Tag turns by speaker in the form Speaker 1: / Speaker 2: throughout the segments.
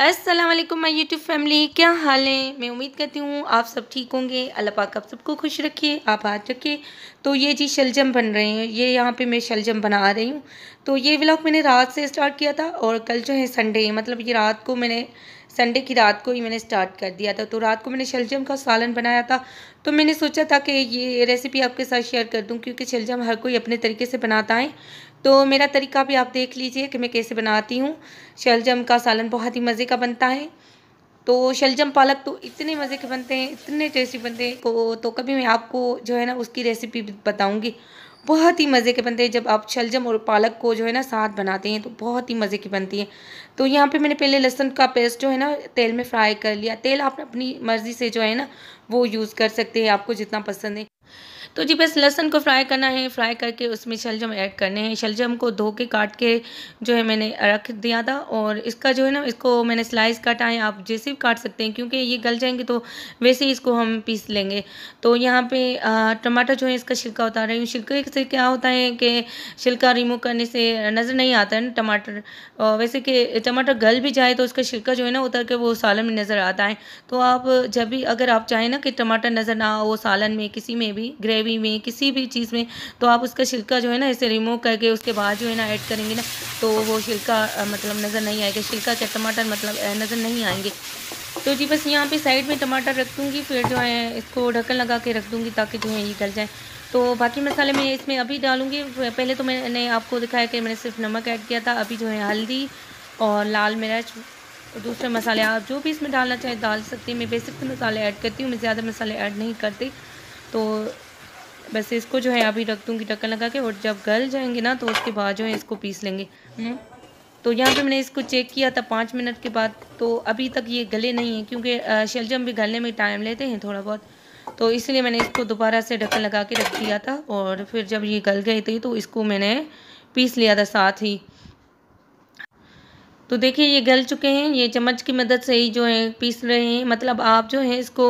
Speaker 1: वालेकुम my YouTube family क्या हाल है मैं उम्मीद करती हूँ आप सब ठीक होंगे अल्लाह पाक आप सबको खुश रखिए आप हाथ रखिए तो ये जी शलजम बन रहे हैं ये यहाँ पे मैं शलजम बना रही हूँ तो ये व्लॉग मैंने रात से स्टार्ट किया था और कल जो है संडे मतलब ये रात को मैंने संडे की रात को ही मैंने स्टार्ट कर दिया था तो रात को मैंने शलजम का सालन बनाया था तो मैंने सोचा था कि ये रेसिपी आपके साथ शेयर कर दूं क्योंकि शलजम हर कोई अपने तरीके से बनाता है तो मेरा तरीका भी आप देख लीजिए कि मैं कैसे बनाती हूँ शलजम का सालन बहुत ही मज़े का बनता है तो शलजम पालक तो इतने मज़े के बनते हैं इतने टेस्टी बनते हैं को तो, तो कभी मैं आपको जो है ना उसकी रेसिपी बताऊँगी बहुत ही मज़े के बनते हैं जब आप शलजम और पालक को जो है ना साथ बनाते हैं तो बहुत ही मज़े की बनती है तो यहाँ पे मैंने पहले लहसुन का पेस्ट जो है ना तेल में फ्राई कर लिया तेल आप अपनी मर्ज़ी से जो है ना वो यूज़ कर सकते हैं आपको जितना पसंद है तो जी बस लहसन को फ्राई करना है फ्राई करके उसमें शलजम ऐड करने हैं शलजम को धो के काट के जो है मैंने रख दिया था और इसका जो है ना इसको मैंने स्लाइस काटा है आप जैसे भी काट सकते हैं क्योंकि ये गल जाएंगे तो वैसे ही इसको हम पीस लेंगे तो यहाँ पे टमाटर जो है इसका छिलका उतार रही हूँ छिलके से क्या होता है कि छिलका रिमूव करने से नज़र नहीं आता है ना टमाटर वैसे कि टमाटर गल भी जाए तो उसका छिलका जो है ना उतर के वो सालन में नज़र आता है तो आप जब भी अगर आप चाहें ना कि टमाटर नज़र ना हो सालन में किसी में भी ग्रेवी ग्रेवी में किसी भी चीज़ में तो आप उसका छिलका जो है ना इसे रिमूव करके उसके बाद जो है ना ऐड करेंगे ना तो वो छिलका मतलब नज़र नहीं आएगा छिलका चाहे टमाटर मतलब नज़र नहीं आएंगे तो जी बस यहाँ पे साइड में टमाटर रख दूँगी फिर जो है इसको ढक्कन लगा के रख दूँगी ताकि जो है ये गल जाए तो बाकी मसाले मैं इसमें अभी डालूँगी पहले तो मैंने आपको दिखाया कि मैंने सिर्फ नमक ऐड किया था अभी जो है हल्दी और लाल मिर्च दूसरे मसाले आप जो भी इसमें डालना चाहें डाल सकते हैं मैं बेसिक मसाले ऐड करती हूँ मैं ज़्यादा मसाले ऐड नहीं करती तो बस इसको जो है अभी रख दूँगी ढक्कन लगा के और जब गल जाएंगे ना तो उसके बाद जो है इसको पीस लेंगे हम्म। तो यहाँ पे मैंने इसको चेक किया था पाँच मिनट के बाद तो अभी तक ये गले नहीं हैं क्योंकि शलजम भी गलने में टाइम लेते हैं थोड़ा बहुत तो इसलिए मैंने इसको दोबारा से ढक्कन लगा के रख दिया था और फिर जब ये गल गई थी तो इसको मैंने पीस लिया था साथ ही तो देखिए ये गल चुके हैं ये चम्मच की मदद से ही जो है पीस रहे हैं मतलब आप जो है इसको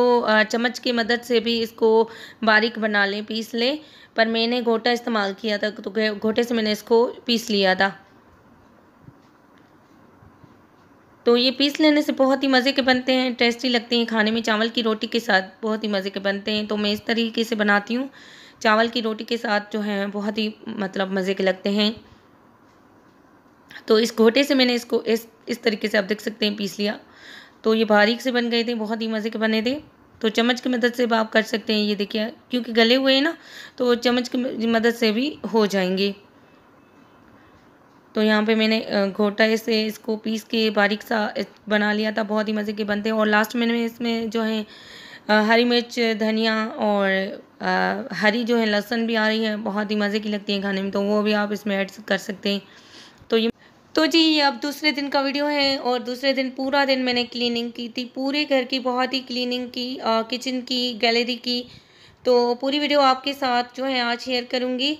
Speaker 1: चम्मच की मदद से भी इसको बारीक बना लें पीस लें पर मैंने घोटा इस्तेमाल किया था तो घोटे से मैंने इसको पीस लिया था तो ये पीस लेने से बहुत ही मज़े के बनते हैं टेस्टी लगते हैं खाने में चावल की रोटी के साथ बहुत ही मज़े के बनते हैं तो मैं इस तरीके से बनाती हूँ चावल की रोटी के साथ जो है बहुत ही मतलब मज़े के लगते हैं तो इस घोटे से मैंने इसको इस इस तरीके से आप देख सकते हैं पीस लिया तो ये बारीक से बन गए थे बहुत ही मज़े के बने थे तो चम्मच की मदद से भी आप कर सकते हैं ये देखिए क्योंकि गले हुए हैं ना तो चम्मच की मदद से भी हो जाएंगे तो यहाँ पे मैंने घोटा से इसको पीस के बारीक सा बना लिया था बहुत ही मज़े के बनते हैं और लास्ट में इसमें जो है हरी मिर्च धनिया और हरी जो है लहसुन भी आ रही है बहुत ही मज़े की लगती है खाने में तो वो भी आप इसमें ऐड कर सकते हैं तो जी ये अब दूसरे दिन का वीडियो है और दूसरे दिन पूरा दिन मैंने क्लीनिंग की थी पूरे घर की बहुत ही क्लीनिंग की किचन की गैलरी की तो पूरी वीडियो आपके साथ जो है आज शेयर करूँगी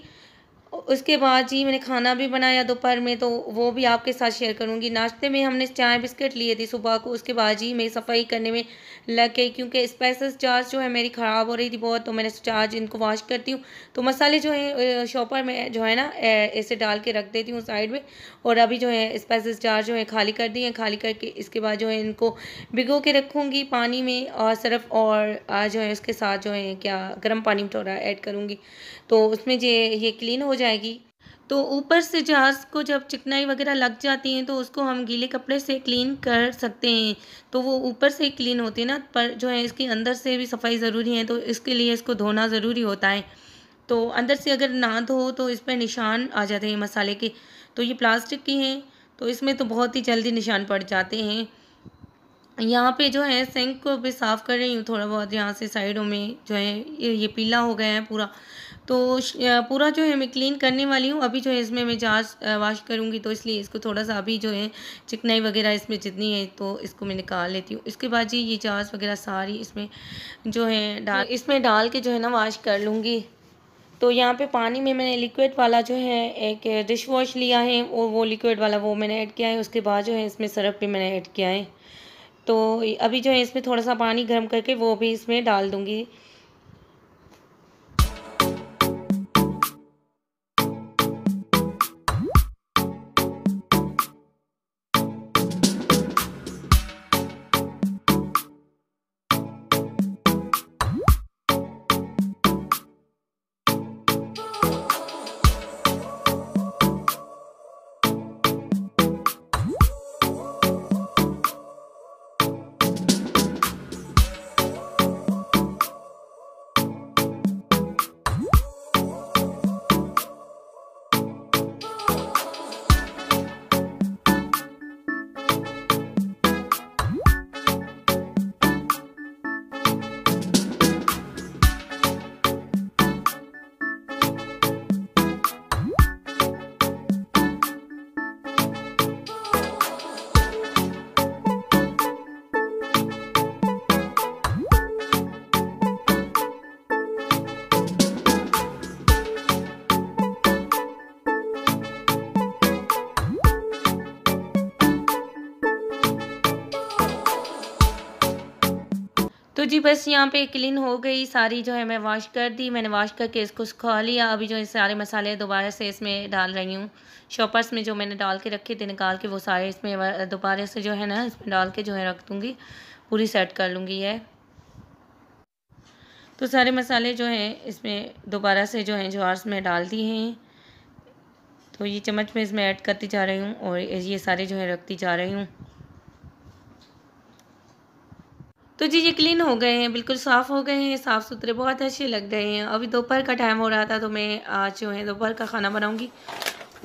Speaker 1: उसके बाद जी मैंने खाना भी बनाया दोपहर में तो वो भी आपके साथ शेयर करूँगी नाश्ते में हमने चाय बिस्किट लिए थे सुबह को उसके बाद जी मेरी सफाई करने में लग गई क्योंकि स्पाइसेस चार्ज जो है मेरी ख़राब हो रही थी बहुत तो मैंने सोचा आज इनको वॉश करती हूँ तो मसाले जो है शॉपर में जो है ना ऐसे डाल के रख देती हूँ साइड में और अभी जो है स्पाइसेस चार्ज जो है खाली कर दी है खाली करके इसके बाद जो है इनको भिगो के रखूँगी पानी में और सरफ़ और जो है उसके साथ जो है क्या गर्म पानी में थोड़ा ऐड करूँगी तो उसमें जो ये क्लीन हो जाएगी तो ऊपर से जहाज़ को जब चिकनाई वगैरह लग जाती है तो उसको हम गीले कपड़े से क्लीन कर सकते हैं तो वो ऊपर से ही क्लीन होती है ना पर जो है इसके अंदर से भी सफाई ज़रूरी है तो इसके लिए इसको धोना ज़रूरी होता है तो अंदर से अगर ना धो तो इस पर निशान आ जाते हैं मसाले के तो ये प्लास्टिक की हैं तो इसमें तो बहुत ही जल्दी निशान पड़ जाते हैं यहाँ पे जो है सिंक को भी साफ़ कर रही हूँ थोड़ा बहुत यहाँ से साइडों में जो है ये, ये पीला हो गया है पूरा तो पूरा जो है मैं क्लीन करने वाली हूँ अभी जो है इसमें मैं जार वाश करूँगी तो इसलिए इसको थोड़ा सा अभी जो है चिकनाई वगैरह इसमें जितनी है तो इसको मैं निकाल लेती हूँ इसके बाद जी ये जाँच वगैरह सारी इसमें जो है डाल तो इसमें डाल के जो है ना वाश कर लूँगी तो यहाँ पे पानी में मैंने लिक्विड वाला जो है एक डिश वॉश लिया है और वो लिक्विड वाला वो मैंने ऐड किया है उसके बाद जो है इसमें सरफ भी मैंने ऐड किया है तो अभी जो है इसमें थोड़ा सा पानी गर्म करके वो भी इसमें डाल दूँगी तो जी बस यहाँ पे क्लीन हो गई सारी जो है मैं वॉश कर दी मैंने वॉश करके इसको सुखा लिया अभी जो है सारे मसाले दोबारा से इसमें डाल रही हूँ शॉपर्स में जो मैंने डाल के रखे थे निकाल के वो सारे इसमें दोबारा से जो है ना इसमें डाल के जो है रख दूँगी पूरी सेट कर लूँगी यह तो सारे मसाले जो हैं इसमें दोबारा से जो हैं जोहार्स में डाल दिए हैं तो ये चम्मच में इसमें ऐड करती जा रही हूँ और ये सारे जो है रखती जा रही हूँ तो जी ये क्लीन हो गए हैं बिल्कुल साफ़ हो गए हैं साफ़ सुथरे बहुत अच्छे लग गए हैं अभी दोपहर का टाइम हो रहा था तो मैं आज जो है दोपहर का खाना बनाऊँगी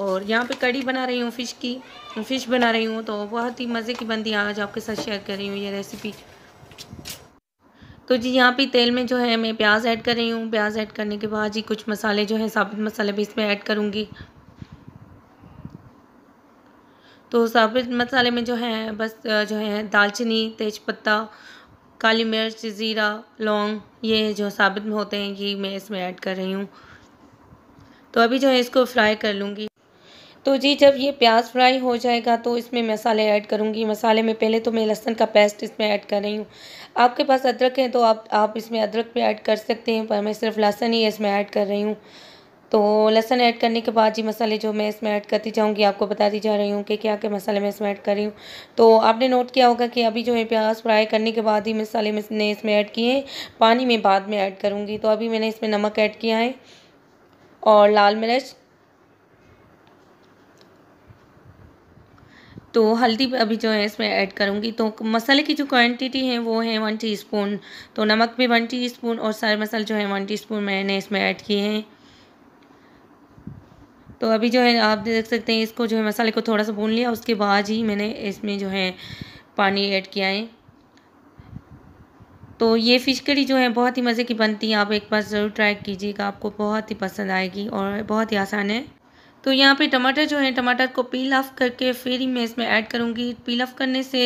Speaker 1: और यहाँ पे कड़ी बना रही हूँ फ़िश की फ़िश बना रही हूँ तो बहुत ही मज़े की बनती है आज आपके साथ शेयर कर रही हूँ ये रेसिपी तो जी यहाँ पे तेल में जो है मैं प्याज ऐड कर रही हूँ प्याज ऐड करने के बाद जी कुछ मसाले जो है साबित मसाले भी इसमें ऐड करूँगी तो साबित मसाले में जो है बस जो है दालचीनी तेज़पत्ता काली मिर्च ज़ीरा लौंग ये जो साबित होते हैं कि मैं इसमें ऐड कर रही हूँ तो अभी जो है इसको फ्राई कर लूँगी तो जी जब ये प्याज फ्राई हो जाएगा तो इसमें मसाले ऐड करूँगी मसाले में पहले तो मैं लहसुन का पेस्ट इसमें ऐड कर रही हूँ आपके पास अदरक है तो आप आप इसमें अदरक भी ऐड कर सकते हैं पर मैं सिर्फ लहसन ही इसमें ऐड कर रही हूँ तो लहसन ऐड करने के बाद जी मसाले जो मैं इसमें ऐड करती जाऊँगी आपको बताती जा रही हूँ कि क्या क्या मसाले मैं इसमें ऐड कर रही हूँ तो आपने नोट किया होगा कि अभी जो है प्याज फ्राई करने के बाद ही मसाले मैंने इसमें ऐड किए हैं पानी में बाद में ऐड करूँगी तो अभी मैंने इसमें नमक ऐड किया है और लाल मिर्च तो हल्दी अभी जो है इसमें ऐड करूँगी तो मसाले की जो क्वांटिटी है वो है वन टीस्पून तो नमक भी वन टीस्पून और सारे मसाले जो है वन टीस्पून मैंने इसमें ऐड किए हैं तो अभी जो है आप देख सकते हैं इसको जो है मसाले को थोड़ा सा भून लिया उसके बाद ही मैंने इसमें जो है पानी ऐड किया है तो ये फ़िश करी जो है बहुत ही मज़े की बनती है आप एक बार ज़रूर ट्राई कीजिएगा आपको बहुत ही पसंद आएगी और बहुत ही आसान है तो यहाँ पे टमाटर जो है टमाटर को पील ऑफ करके फिर ही मैं इसमें ऐड करूँगी पील ऑफ करने से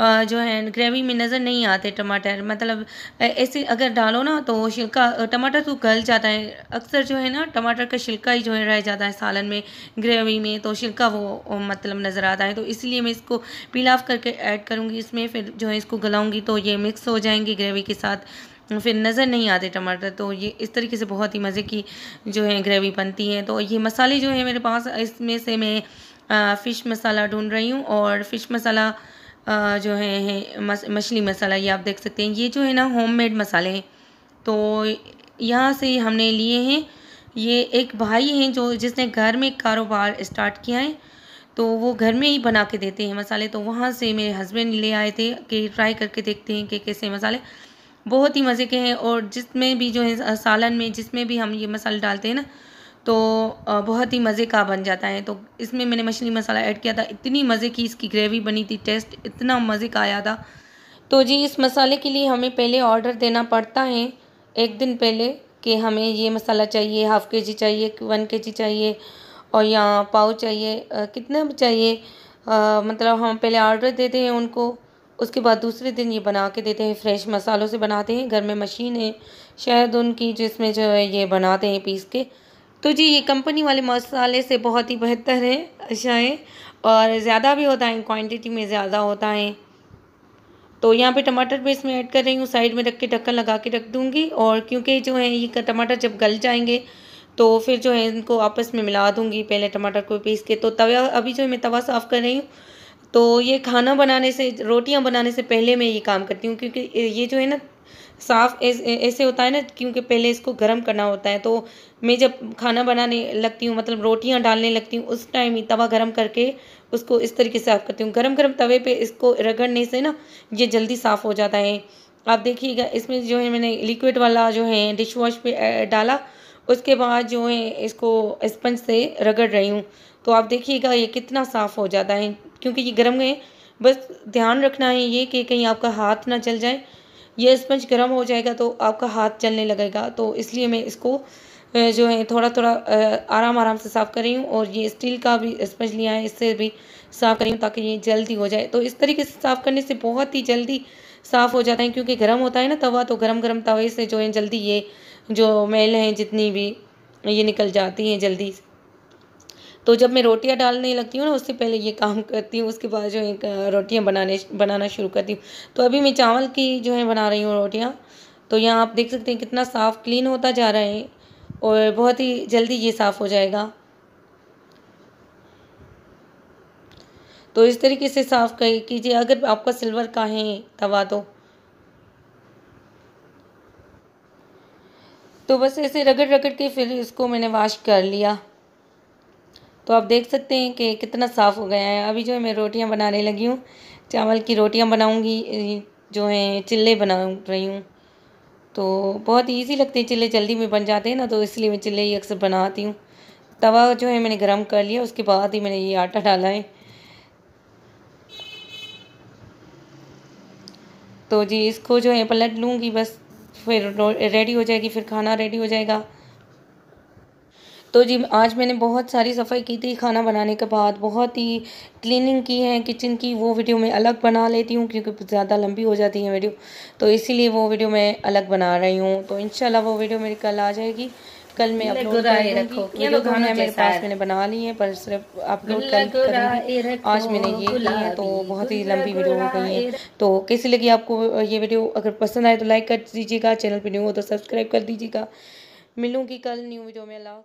Speaker 1: जो है ग्रेवी में नज़र नहीं आते टमाटर मतलब ऐसे अगर डालो ना तो छिलका टमाटर तो गल जाता है अक्सर जो है ना टमाटर का छिलका ही जो है रह जाता है सालन में ग्रेवी में तो छिलका वो मतलब नज़र आता है तो इसलिए मैं इसको पील ऑफ करके ऐड करूँगी इसमें फिर जो है इसको गलाऊँगी तो ये मिक्स हो जाएंगी ग्रेवी के साथ तो फिर नज़र नहीं आते टमाटर तो ये इस तरीके से बहुत ही मज़े की जो है ग्रेवी बनती है तो ये मसाले जो है मेरे पास इसमें से मैं फ़िश मसाला ढूंढ रही हूँ और फ़िश मसाला जो है, है मस, मछली मसाला ये आप देख सकते हैं ये जो है ना मेड मसाले हैं तो यहाँ से हमने लिए हैं ये एक भाई हैं जो जिसने घर में कारोबार स्टार्ट किया है तो वो घर में ही बना के देते हैं मसाले तो वहाँ से मेरे हस्बैंड ले आए थे कि ट्राई करके देखते हैं कि कैसे मसाले बहुत ही मज़े के हैं और जिसमें भी जो है सालन में जिसमें भी हम ये मसाले डालते हैं ना तो बहुत ही मज़े का बन जाता है तो इसमें मैंने मछली मसाला ऐड किया था इतनी मज़े की इसकी ग्रेवी बनी थी टेस्ट इतना मज़े का आया था तो जी इस मसाले के लिए हमें पहले ऑर्डर देना पड़ता है एक दिन पहले कि हमें ये मसाला चाहिए हाफ़ के जी चाहिए वन के जी चाहिए और या पाव चाहिए कितना भी चाहिए आ, मतलब हम पहले ऑर्डर देते हैं उनको उसके बाद दूसरे दिन ये बना के देते हैं फ्रेश मसालों से बनाते हैं घर में मशीन है शायद उनकी जिसमें जो है ये बनाते हैं पीस के तो जी ये कंपनी वाले मसाले से बहुत ही बेहतर है अच्छा है और ज़्यादा भी होता है क्वांटिटी में ज़्यादा होता है तो यहाँ पे टमाटर भी इसमें ऐड कर रही हूँ साइड में रख के ढक्कन लगा के रख दूँगी और क्योंकि जो है ये टमाटर जब गल जाएंगे तो फिर जो है इनको आपस में मिला दूँगी पहले टमाटर को पीस के तो तवा अभी जो है मैं तवा साफ़ कर रही हूँ तो ये खाना बनाने से रोटियां बनाने से पहले मैं ये काम करती हूँ क्योंकि ये जो है ना साफ़ ऐसे होता है ना क्योंकि पहले इसको गर्म करना होता है तो मैं जब खाना बनाने लगती हूँ मतलब रोटियाँ डालने लगती हूँ उस टाइम ही तवा गर्म करके उसको इस तरीके से साफ़ करती हूँ गर्म गर्म तवे पे इसको रगड़ने से ना ये जल्दी साफ़ हो जाता है आप देखिएगा इसमें जो है मैंने लिक्विड वाला जो है डिश वॉश पे डाला उसके बाद जो है इसको स्पंज से रगड़ रही हूँ तो आप देखिएगा ये कितना साफ़ हो जाता है क्योंकि ये गर्म है बस ध्यान रखना है ये कि कहीं आपका हाथ ना चल जाए ये स्पंज गर्म हो जाएगा तो आपका हाथ चलने लगेगा तो इसलिए मैं इसको जो है थोड़ा थोड़ा आराम आराम से साफ़ कर रही हूँ और ये स्टील का भी स्पंज लिया है इससे भी साफ़ करी हूँ ताकि ये जल्दी हो जाए तो इस तरीके से साफ़ करने से बहुत ही जल्दी साफ़ हो जाता है क्योंकि गर्म होता है ना तवा तो गर्म गर्म तवे से जो है जल्दी ये जो मैल हैं जितनी भी ये निकल जाती हैं जल्दी से तो जब मैं रोटियाँ डालने लगती हूँ ना उससे पहले ये काम करती हूँ उसके बाद जो है रोटियाँ बनाने बनाना शुरू करती हूँ तो अभी मैं चावल की जो है बना रही हूँ रोटियाँ तो यहाँ आप देख सकते हैं कितना साफ़ क्लीन होता जा रहा है और बहुत ही जल्दी ये साफ़ हो जाएगा तो इस तरीके से साफ़ कर कीजिए अगर आपका सिल्वर का है तवा तो तो बस ऐसे रगड़ रगड़ के फिर इसको मैंने वाश कर लिया तो आप देख सकते हैं कि कितना साफ़ हो गया है अभी जो है मैं रोटियां बनाने लगी हूँ चावल की रोटियां बनाऊंगी जो है चिल्ले बना रही हूँ तो बहुत ईजी लगते हैं चिल्ले जल्दी में बन जाते हैं ना तो इसलिए मैं चिल्ले ही अक्सर बनाती हूँ तवा जो है मैंने गर्म कर लिया उसके बाद ही मैंने ये आटा डाला है तो जी इसको जो है पलट लूँगी बस फिर रेडी हो जाएगी फिर खाना रेडी हो जाएगा तो जी आज मैंने बहुत सारी सफ़ाई की थी खाना बनाने के बाद बहुत ही क्लीनिंग की है किचन की वो वीडियो मैं अलग बना लेती हूँ क्योंकि ज़्यादा लंबी हो जाती है वीडियो तो इसीलिए वो वीडियो मैं अलग बना रही हूँ तो इन वो वीडियो मेरी कल आ जाएगी कल मैं अपलोड रखो ये मेरे पास मैंने बना ली है पर सिर्फ अपलोड कल आज मैंने ये की है तो बहुत ही लंबी वीडियो हो गई है तो कैसी लगी आपको ये वीडियो अगर पसंद आए तो लाइक कर दीजिएगा चैनल पर न्यू हो तो सब्सक्राइब कर दीजिएगा मिलूंगी कल न्यू वीडियो में अल्लाह